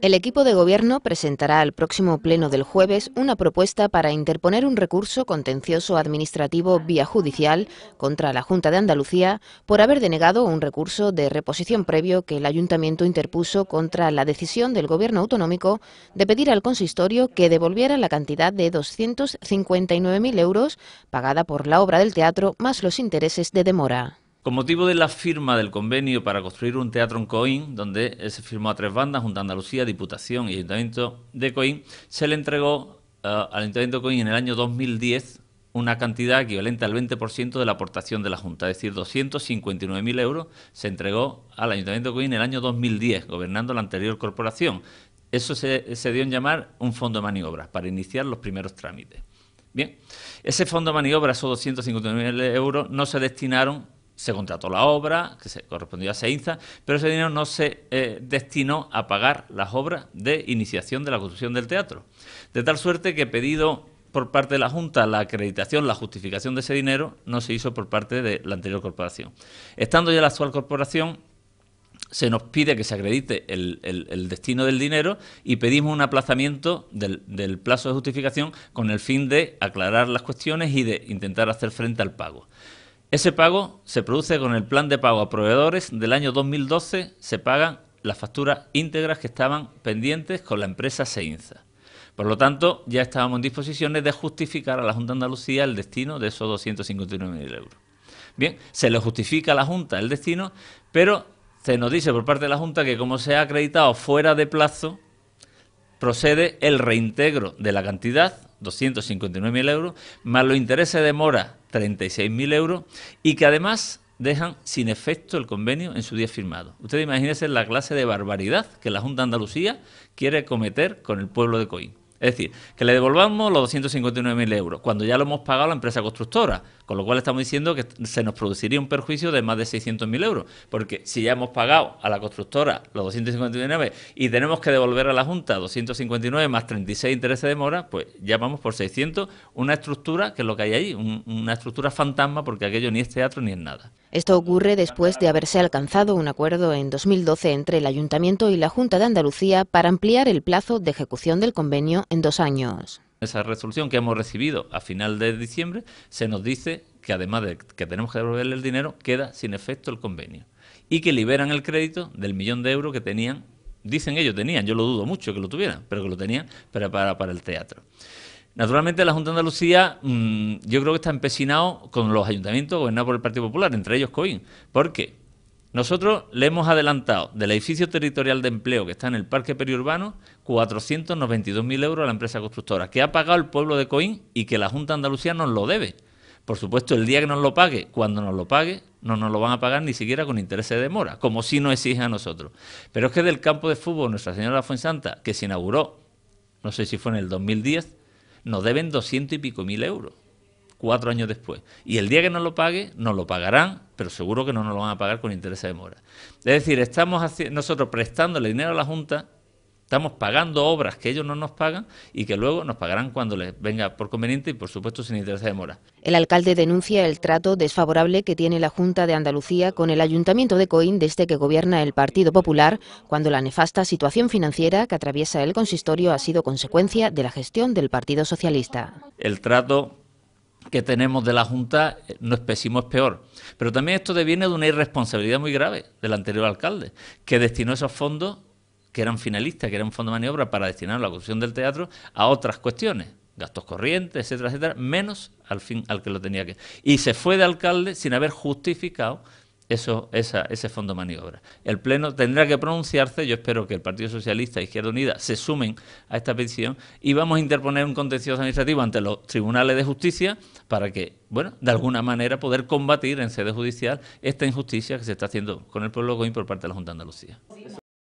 El equipo de gobierno presentará al próximo pleno del jueves una propuesta para interponer un recurso contencioso administrativo vía judicial contra la Junta de Andalucía por haber denegado un recurso de reposición previo que el ayuntamiento interpuso contra la decisión del gobierno autonómico de pedir al consistorio que devolviera la cantidad de 259.000 euros pagada por la obra del teatro más los intereses de demora. Con motivo de la firma del convenio para construir un teatro en Coín, donde se firmó a tres bandas, Junta Andalucía, Diputación y Ayuntamiento de Coín, se le entregó eh, al Ayuntamiento de Coín en el año 2010 una cantidad equivalente al 20% de la aportación de la Junta, es decir, 259.000 euros se entregó al Ayuntamiento de Coín en el año 2010, gobernando la anterior corporación. Eso se, dio en llamar un fondo de maniobras para iniciar los primeros trámites. Bien, ese fondo de maniobras, esos 259.000 euros, no se destinaron se contrató la obra, que se correspondió a Seinza, pero ese dinero no se eh, destinó a pagar las obras de iniciación de la construcción del teatro. De tal suerte que pedido por parte de la Junta la acreditación, la justificación de ese dinero, no se hizo por parte de la anterior corporación. Estando ya la actual corporación, se nos pide que se acredite el, destino del dinero y pedimos un aplazamiento del, del, plazo de justificación con el fin de aclarar las cuestiones y de intentar hacer frente al pago. Ese pago se produce con el plan de pago a proveedores del año 2012, se pagan las facturas íntegras que estaban pendientes con la empresa Seinza. Por lo tanto, ya estábamos en disposiciones de justificar a la Junta de Andalucía el destino de esos 259.000 euros. Bien, se le justifica a la Junta el destino, pero se nos dice por parte de la Junta que como se ha acreditado fuera de plazo, procede el reintegro de la cantidad, 259.000 euros, más los intereses de mora, 36.000 euros, y que además dejan sin efecto el convenio en su día firmado. Ustedes imagínense la clase de barbaridad que la Junta de Andalucía quiere cometer con el pueblo de Coín. Es decir, que le devolvamos los 259.000 euros, cuando ya lo hemos pagado a la empresa constructora, con lo cual estamos diciendo que se nos produciría un perjuicio de más de 600.000 euros, porque si ya hemos pagado a la constructora los 259 y tenemos que devolver a la Junta 259 más 36 intereses de mora, pues ya vamos por 600, una estructura que es lo que hay ahí, una estructura fantasma, porque aquello ni es teatro ni es nada. Esto ocurre después de haberse alcanzado un acuerdo en 2012 entre el Ayuntamiento y la Junta de Andalucía para ampliar el plazo de ejecución del convenio en dos años. Esa resolución que hemos recibido a final de diciembre se nos dice que además de que tenemos que devolverle el dinero, queda sin efecto el convenio y que liberan el crédito del millón de euros que tenían, dicen ellos tenían, yo lo dudo mucho que lo tuvieran, pero que lo tenían para el teatro. Naturalmente la Junta de Andalucía mm, yo creo que está empecinado con los ayuntamientos gobernados por el Partido Popular, entre ellos Coín, porque Nosotros le hemos adelantado del edificio territorial de empleo que está en el parque periurbano 492.000 euros a la empresa constructora, que ha pagado el pueblo de Coín y que la Junta de Andalucía nos lo debe. Por supuesto, el día que nos lo pague, cuando nos lo pague, no nos lo van a pagar ni siquiera con interés de demora, como si no exige a nosotros. Pero es que del campo de fútbol Nuestra Señora Fuensanta, que se inauguró, no sé si fue en el 2010, nos deben doscientos y pico mil euros, cuatro años después. Y el día que no lo pague, nos lo pagarán, pero seguro que no nos lo van a pagar con interés de mora. Es decir, estamos nosotros prestándole dinero a la Junta Estamos pagando obras que ellos no nos pagan y que luego nos pagarán cuando les venga por conveniente y, por supuesto, sin interés de demora. El alcalde denuncia el trato desfavorable que tiene la Junta de Andalucía con el Ayuntamiento de Coín desde que gobierna el Partido Popular, cuando la nefasta situación financiera que atraviesa el consistorio ha sido consecuencia de la gestión del Partido Socialista. El trato que tenemos de la Junta eh, no es pésimo, es peor. Pero también esto deviene de una irresponsabilidad muy grave del anterior alcalde, que destinó esos fondos que eran finalistas, que era un fondo de maniobra para destinar la construcción del teatro a otras cuestiones, gastos corrientes, etcétera, etcétera, menos al fin al que lo tenía que. Y se fue de alcalde sin haber justificado eso, ese fondo de maniobra. El Pleno tendrá que pronunciarse, yo espero que el Partido Socialista e Izquierda Unida se sumen a esta petición y vamos a interponer un contencioso administrativo ante los tribunales de justicia para que, bueno, de alguna manera poder combatir en sede judicial esta injusticia que se está haciendo con el pueblo Coim por parte de la Junta de Andalucía.